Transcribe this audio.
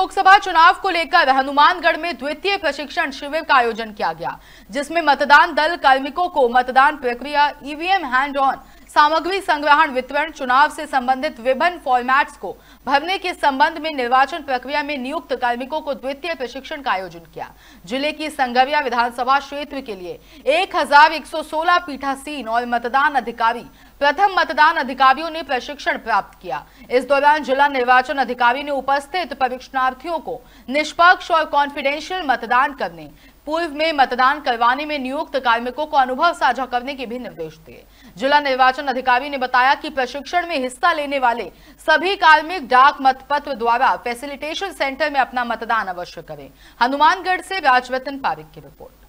लोकसभा चुनाव को लेकर हनुमानगढ़ में द्वितीय प्रशिक्षण शिविर का आयोजन किया गया जिसमें मतदान दल कार्मिकों को मतदान प्रक्रिया ईवीएम हैंड ऑन सामग्री संग्रहण वितरण चुनाव से संबंधित विभिन्न फॉर्मेट्स को भरने के संबंध में निर्वाचन प्रक्रिया में नियुक्त कार्मिकों को द्वितीय प्रशिक्षण का आयोजन किया जिले की संगरिया विधानसभा क्षेत्र के लिए एक सोलह पीठासीन और मतदान अधिकारी प्रथम मतदान अधिकारियों ने प्रशिक्षण प्राप्त किया इस दौरान जिला निर्वाचन अधिकारी ने उपस्थित परीक्षणार्थियों को निष्पक्ष और कॉन्फिडेंशियल मतदान करने पूर्व में मतदान करवाने में नियुक्त कार्मिकों को अनुभव साझा करने के भी निर्देश दिए जिला निर्वाचन अधिकारी ने बताया कि प्रशिक्षण में हिस्सा लेने वाले सभी कार्मिक डाक मतपत्र द्वारा फैसिलिटेशन सेंटर में अपना मतदान अवश्य करें हनुमानगढ़ से राजवतन पारिक की रिपोर्ट